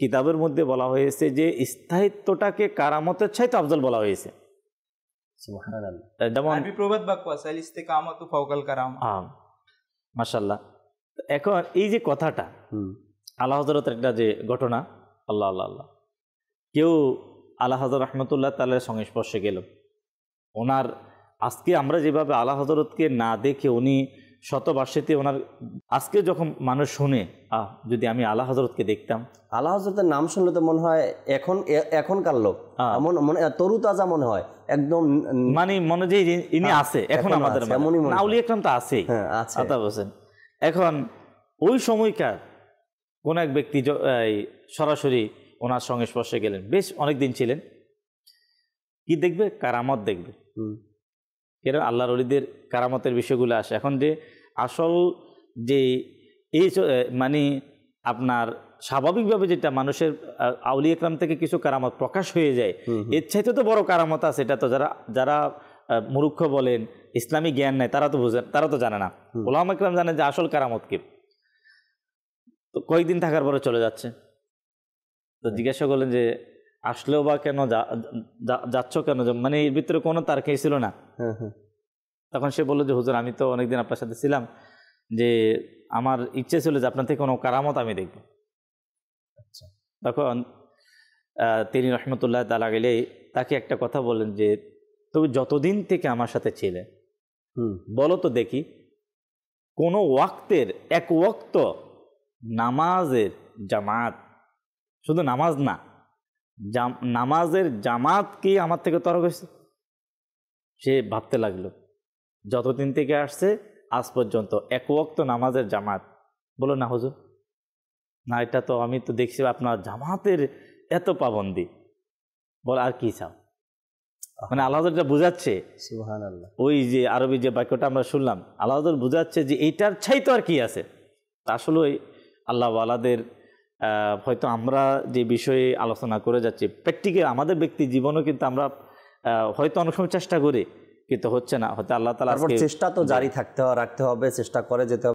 কিতাবের মধ্যে বলা হয়েছে যে স্থায়িত্বটাকে কারামতের চাইতে আফজল বলা হয়েছে যেমন কারাম এখন এই যে কথাটা আল্লাহ হজরতের একটা যে ঘটনা আল্লাহ আল্লাহ আল্লাহ কেউ আল্লাহ হজর রহমতুল্লাহ তালের সংস্পর্শে গেল ওনার আজকে আমরা যেভাবে আল্লাহ হজরতকে না দেখে উনি শতবার্ষিকী ওনার আজকে যখন মানুষ শুনে আহ যদি আমি আলা হজরতকে দেখতাম আল্লাহ হজরতের নাম শুনলে তো মনে হয় এখন এখনকার লোক মনে তরু তাজা মনে হয় একদম মানে মনে যে ইনি আছে এখন আমাদের নাউলি একরাম তো আছেই হ্যাঁ, আতাব এখন ওই সময়কার কোন এক ব্যক্তি সরাসরি ওনার সংস্পর্শে গেলেন বেশ অনেক দিন ছিলেন কি দেখবে কারামত দেখবে এর আল্লাহর অলিদের কারামতের বিষয়গুলো আসে এখন যে আসল যে এই মানে আপনার স্বাভাবিকভাবে যেটা মানুষের আউলি একরাম থেকে কিছু কারামত প্রকাশ হয়ে যায় এর চাইতে তো বড় কারামত আছে এটা তো যারা যারা মূর্খ বলেন ইসলামী জ্ঞান নেয় তারা তো বুঝেন তারা তো জানে না ওলাম একরাম জানে যে আসল কারামত কি তো কয়েকদিন থাকার পরে চলে যাচ্ছে তো জিজ্ঞাসা করলেন যে আসলেও বা কেন যাচ্ছ কেন মানে এর ভিতরে কোনো তারকাই ছিল না হ্যাঁ, হ্যাঁ। তখন সে বললো যে হুজুর আমি তো অনেকদিন আপনার সাথে ছিলাম যে আমার ইচ্ছে ছিল যে আপনার থেকে কোনো কারামত আমি দেখব আচ্ছা তখন তিনি রহমতুল্লাহ তালা গেলে তাকে একটা কথা বললেন যে তুমি যতদিন থেকে আমার সাথে ছিলে বলো তো দেখি কোনো ওয়াক্তের এক ওয়াক্ত নামাজের জামাত শুধু নামাজ না নামাজের জামাত কি আমার থেকে তরক হয়েছে সে ভাবতে লাগলো যতদিন থেকে আসছে আজ পর্যন্ত এক ওক্ত নামাজের জামাত বলো না হুজুর না এটা তো আমি তো দেখছি আপনার জামাতের এত পাবন্দি বল আর কি চাও মানে আল্লাহ যেটা বোঝাচ্ছে ওই যে আরবি যে বাক্যটা আমরা শুনলাম আল্লাহ বুঝাচ্ছে যে এইটার ছাই তো আর কি আছে তা আসলে ওই আল্লাহওয়ালাদের হয়তো আমরা যে বিষয়ে আলোচনা করে যাচ্ছি প্র্যাকটিক্যাল আমাদের ব্যক্তি জীবনও কিন্তু আমরা হয়তো অনেক সময় চেষ্টা করি কিন্তু হচ্ছে না হয়তো আল্লাহ তালা চেষ্টা তো জারি থাকতে হবে রাখতে হবে চেষ্টা করে যেতে হবে